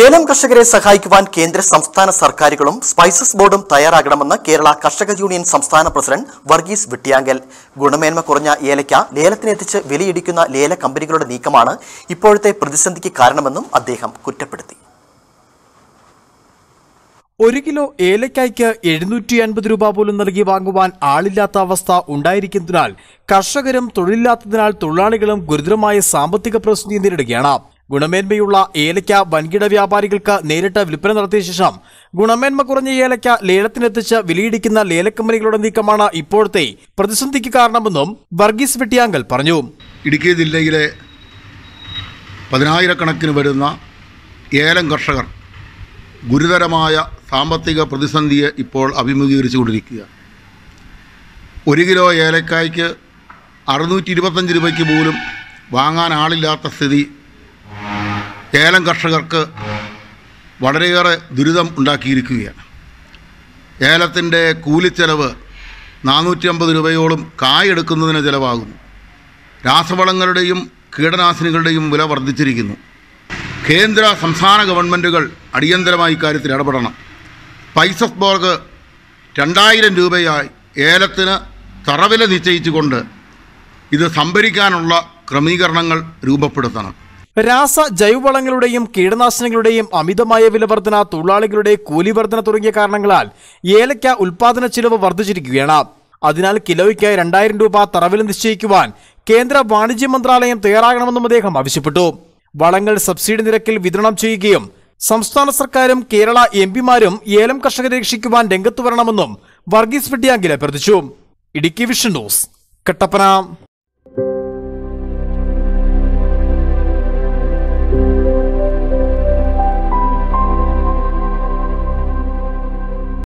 ഏലം കർഷകരെ സഹായിക്കുവാൻ കേന്ദ്ര സംസ്ഥാന സർക്കാരുകളും സ്പൈസസ് ബോർഡും തയ്യാറാകണമെന്ന് കേരള കർഷക യൂണിയൻ സംസ്ഥാന പ്രസിഡന്റ് വർഗീസ് വിട്ടിയാങ്കൽ ഗുണമേന്മ കുറഞ്ഞ ഏലയ്ക്ക ലേലത്തിനെത്തിച്ച് വിലയിടിക്കുന്ന ലേല കമ്പനികളുടെ നീക്കമാണ് ഇപ്പോഴത്തെ പ്രതിസന്ധിക്ക് കാരണമെന്നും അദ്ദേഹം കുറ്റപ്പെടുത്തി ഒരു കിലോ ഏലയ്ക്കായ്ക്ക് എഴുന്നൂറ്റി അൻപത് രൂപ പോലും നൽകി വാങ്ങുവാൻ ആളില്ലാത്ത അവസ്ഥ ഉണ്ടായിരിക്കുന്നതിനാൽ കർഷകരും തൊഴിലില്ലാത്തതിനാൽ തൊഴിലാളികളും ഗുരുതരമായ സാമ്പത്തിക പ്രതിസന്ധി നേരിടുകയാണ് ഗുണമേന്മയുള്ള ഏലയ്ക്ക വൻകിട വ്യാപാരികൾക്ക് നേരിട്ട് വിൽപ്പന നടത്തിയ ശേഷം ഗുണമേന്മ കുറഞ്ഞ ഏലയ്ക്ക ലേലത്തിനെത്തിച്ച് വിലയിടിക്കുന്ന ലേലക്കമ്പനികളുടെ നീക്കമാണ് ഇപ്പോഴത്തെ പ്രതിസന്ധിക്ക് കാരണമെന്നും വർഗീസ് വെട്ടിയാങ്കൽ പറഞ്ഞു ഇടുക്കി ജില്ലയിലെ പതിനായിരക്കണക്കിന് വരുന്ന ഏലം കർഷകർ ഗുരുതരമായ സാമ്പത്തിക പ്രതിസന്ധിയെ ഇപ്പോൾ അഭിമുഖീകരിച്ചുകൊണ്ടിരിക്കുക ഒരു കിലോ ഏലക്കായ്ക്ക് അറുന്നൂറ്റി ഇരുപത്തഞ്ച് രൂപയ്ക്ക് പോലും വാങ്ങാൻ ആളില്ലാത്ത സ്ഥിതി ഏലം കർഷകർക്ക് വളരെയേറെ ദുരിതം ഉണ്ടാക്കിയിരിക്കുകയാണ് ഏലത്തിൻ്റെ കൂലിച്ചെലവ് നാനൂറ്റി അമ്പത് രൂപയോളം കായെടുക്കുന്നതിന് ചിലവാകുന്നു രാസവളങ്ങളുടെയും കീടനാശിനികളുടെയും വില വർദ്ധിച്ചിരിക്കുന്നു കേന്ദ്ര സംസ്ഥാന ഗവൺമെൻറ്റുകൾ അടിയന്തരമായി ഇക്കാര്യത്തിൽ ഇടപെടണം പൈസസ് ബോർഗ് രണ്ടായിരം രൂപയായി ഏലത്തിന് തറവില നിശ്ചയിച്ചുകൊണ്ട് ഇത് സംഭരിക്കാനുള്ള ക്രമീകരണങ്ങൾ രൂപപ്പെടുത്തണം രാസ ജൈവവളങ്ങളുടെയും കീടനാശിനികളുടെയും അമിതമായ വിലവർധന തൊഴിലാളികളുടെ കൂലിവർധന തുടങ്ങിയ കാരണങ്ങളാൽ ഏലയ്ക്ക ഉൽപാദന ചിലവ് വർദ്ധിച്ചിരിക്കുകയാണ് അതിനാൽ കിലോയ്ക്ക് രണ്ടായിരം രൂപ തറവിൽ നിശ്ചയിക്കുവാൻ കേന്ദ്ര വാണിജ്യ മന്ത്രാലയം തയ്യാറാകണമെന്നും അദ്ദേഹം ആവശ്യപ്പെട്ടു വളങ്ങൾ സബ്സിഡി നിരക്കിൽ വിതരണം ചെയ്യുകയും സംസ്ഥാന സർക്കാരും കേരള എം പിമാരും ഏലം കർഷകരെ രക്ഷിക്കുവാൻ രംഗത്ത് വരണമെന്നും വർഗീസ് വെട്ടിയാങ്കിൽ അഭ്യർത്ഥിച്ചു ഇടുക്കി വിഷൻ ന്യൂസ് കട്ടപ്പന